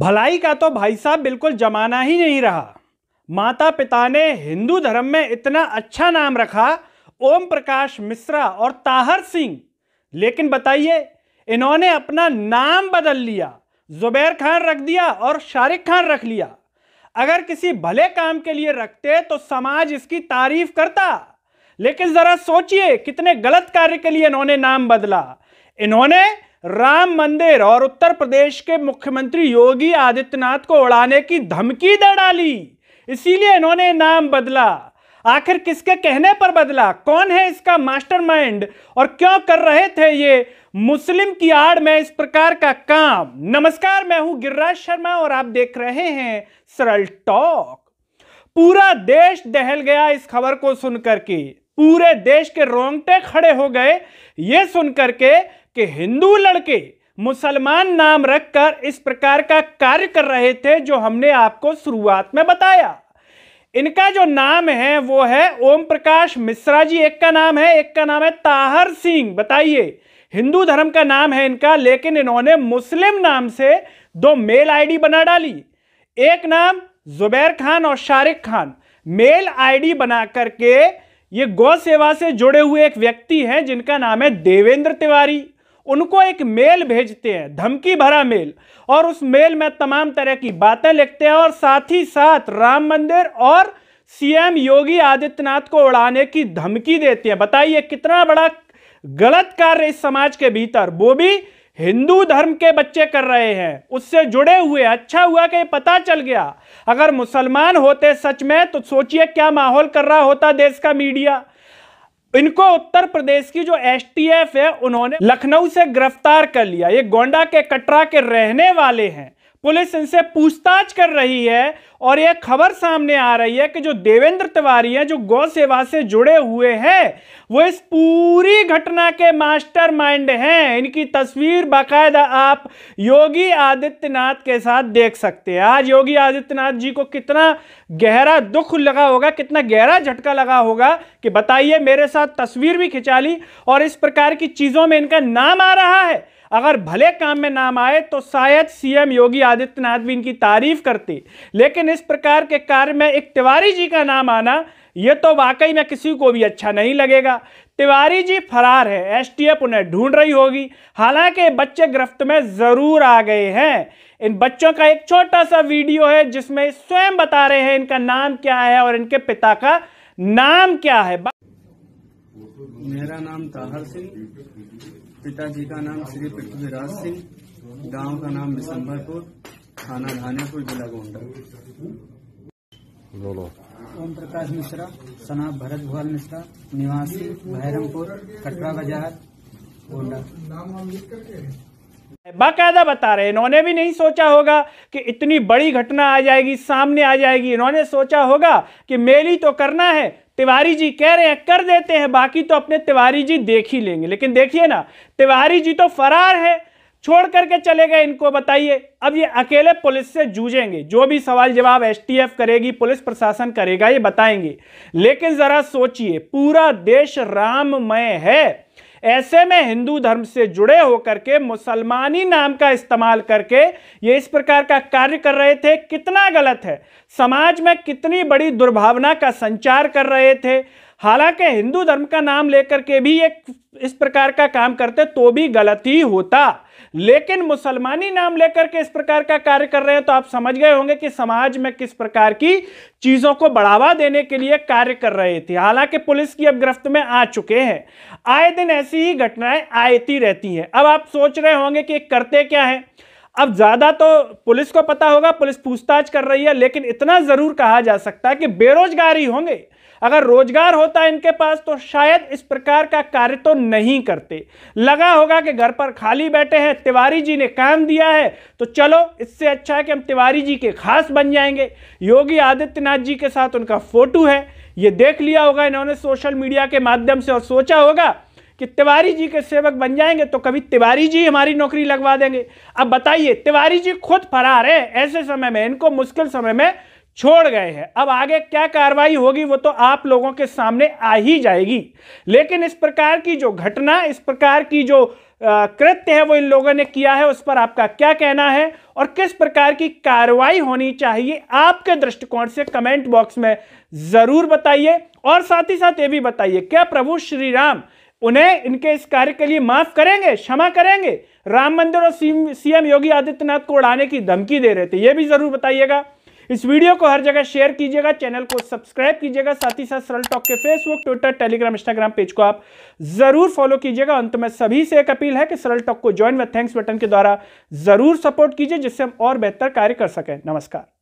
भलाई का तो भाई साहब बिल्कुल जमाना ही नहीं रहा माता पिता ने हिंदू धर्म में इतना अच्छा नाम रखा ओम प्रकाश मिश्रा और ताहर सिंह लेकिन बताइए इन्होंने अपना नाम बदल लिया जुबैर खान रख दिया और शारिक खान रख लिया अगर किसी भले काम के लिए रखते तो समाज इसकी तारीफ करता लेकिन ज़रा सोचिए कितने गलत कार्य के लिए इन्होंने नाम बदला इन्होंने राम मंदिर और उत्तर प्रदेश के मुख्यमंत्री योगी आदित्यनाथ को उड़ाने की धमकी दे डाली इसीलिए इन्होंने नाम बदला आखिर किसके कहने पर बदला कौन है इसका मास्टरमाइंड और क्यों कर रहे थे ये मुस्लिम की आड़ में इस प्रकार का काम नमस्कार मैं हूं गिरिराज शर्मा और आप देख रहे हैं सरल टॉक पूरा देश दहल गया इस खबर को सुनकर के पूरे देश के रोंगटे खड़े हो गए ये सुनकर के कि हिंदू लड़के मुसलमान नाम रखकर इस प्रकार का कार्य कर रहे थे जो हमने आपको शुरुआत में बताया इनका जो नाम है वो है ओम प्रकाश मिश्रा जी एक का नाम है एक का नाम है ताहर सिंह बताइए हिंदू धर्म का नाम है इनका लेकिन इन्होंने मुस्लिम नाम से दो मेल आईडी बना डाली एक नाम जुबैर खान और शारिक खान मेल आईडी बना करके ये गौ सेवा से जुड़े हुए एक व्यक्ति हैं जिनका नाम है देवेंद्र तिवारी उनको एक मेल भेजते हैं धमकी भरा मेल और उस मेल में तमाम तरह की बातें लिखते हैं और साथ ही साथ राम मंदिर और सीएम योगी आदित्यनाथ को उड़ाने की धमकी देते हैं बताइए कितना बड़ा गलत कार्य इस समाज के भीतर वो भी हिंदू धर्म के बच्चे कर रहे हैं उससे जुड़े हुए अच्छा हुआ कि पता चल गया अगर मुसलमान होते सच में तो सोचिए क्या माहौल कर रहा होता देश का मीडिया इनको उत्तर प्रदेश की जो एसटीएफ है उन्होंने लखनऊ से गिरफ्तार कर लिया ये गोंडा के कटरा के रहने वाले हैं पुलिस इनसे पूछताछ कर रही है और यह खबर सामने आ रही है कि जो देवेंद्र तिवारी है जो गौ सेवा से जुड़े हुए हैं वो इस पूरी घटना के मास्टरमाइंड हैं इनकी तस्वीर बाकायदा आप योगी आदित्यनाथ के साथ देख सकते हैं आज योगी आदित्यनाथ जी को कितना गहरा दुख लगा होगा कितना गहरा झटका लगा होगा कि बताइए मेरे साथ तस्वीर भी खिंचा ली और इस प्रकार की चीज़ों में इनका नाम आ रहा है अगर भले काम में नाम आए तो शायद सीएम योगी आदित्यनाथ भी इनकी तारीफ करते लेकिन इस प्रकार के कार्य में एक तिवारी जी का नाम आना ये तो वाकई में किसी को भी अच्छा नहीं लगेगा तिवारी जी फरार है एसटीएफ उन्हें ढूंढ रही होगी हालांकि बच्चे गिरफ्त में ज़रूर आ गए हैं इन बच्चों का एक छोटा सा वीडियो है जिसमें स्वयं बता रहे हैं इनका नाम क्या है और इनके पिता का नाम क्या है मेरा नाम ताहर सिंह पिताजी का नाम श्री पृथ्वीराज सिंह गांव का नाम बिसम्बरपुर थाना धानेपुर जिला गोंडा ओम प्रकाश मिश्रा सना भरत भुआल मिश्रा निवासी भैरमपुर कटरा बाजार गोंडा बाकायदा बता रहे इन्होंने भी नहीं सोचा होगा कि इतनी बड़ी घटना आ जाएगी सामने आ जाएगी इन्होंने सोचा होगा कि मेल ही तो करना है तिवारी जी कह रहे हैं कर देते हैं बाकी तो अपने तिवारी जी देख ही लेंगे लेकिन देखिए ना तिवारी जी तो फरार है छोड़ करके चले गए इनको बताइए अब ये अकेले पुलिस से जूझेंगे जो भी सवाल जवाब एसटीएफ करेगी पुलिस प्रशासन करेगा ये बताएंगे लेकिन ज़रा सोचिए पूरा देश राममय है ऐसे में हिंदू धर्म से जुड़े होकर के मुसलमानी नाम का इस्तेमाल करके ये इस प्रकार का कार्य कर रहे थे कितना गलत है समाज में कितनी बड़ी दुर्भावना का संचार कर रहे थे हालांकि हिंदू धर्म का नाम लेकर के भी एक इस प्रकार का काम करते तो भी गलत ही होता लेकिन मुसलमानी नाम लेकर के इस प्रकार का कार्य कर रहे हैं तो आप समझ गए होंगे कि समाज में किस प्रकार की चीजों को बढ़ावा देने के लिए कार्य कर रहे थे हालांकि पुलिस की अब गिरफ्त में आ चुके हैं आए दिन ऐसी ही घटनाएं आती रहती हैं अब आप सोच रहे होंगे कि करते क्या है अब ज्यादा तो पुलिस को पता होगा पुलिस पूछताछ कर रही है लेकिन इतना जरूर कहा जा सकता है कि बेरोजगारी होंगे अगर रोजगार होता इनके पास तो शायद इस प्रकार का कार्य तो नहीं करते लगा होगा कि घर पर खाली बैठे हैं तिवारी जी ने काम दिया है तो चलो इससे अच्छा है कि हम तिवारी जी के खास बन जाएंगे योगी आदित्यनाथ जी के साथ उनका फोटो है ये देख लिया होगा इन्होंने सोशल मीडिया के माध्यम से और सोचा होगा कि तिवारी जी के सेवक बन जाएंगे तो कभी तिवारी जी हमारी नौकरी लगवा देंगे अब बताइए तिवारी जी खुद फरार है ऐसे समय में इनको मुश्किल समय में छोड़ गए हैं अब आगे क्या कार्रवाई होगी वो तो आप लोगों के सामने आ ही जाएगी लेकिन इस प्रकार की जो घटना इस प्रकार की जो कृत्य है वो इन लोगों ने किया है उस पर आपका क्या कहना है और किस प्रकार की कार्रवाई होनी चाहिए आपके दृष्टिकोण से कमेंट बॉक्स में ज़रूर बताइए और साथ ही साथ ये भी बताइए क्या प्रभु श्री राम उन्हें इनके इस कार्य के लिए माफ करेंगे क्षमा करेंगे राम मंदिर और सीएम योगी आदित्यनाथ को उड़ाने की धमकी दे रहे थे ये भी जरूर बताइएगा इस वीडियो को हर जगह शेयर कीजिएगा चैनल को सब्सक्राइब कीजिएगा साथ ही साथ सरल टॉक के Facebook Twitter Telegram Instagram page को आप जरूर फॉलो कीजिएगा अंत में सभी से एक अपील है कि सरल टॉक को ज्वाइन व थैंक्स बटन के द्वारा जरूर सपोर्ट कीजिए जिससे हम और बेहतर कार्य कर सकें नमस्कार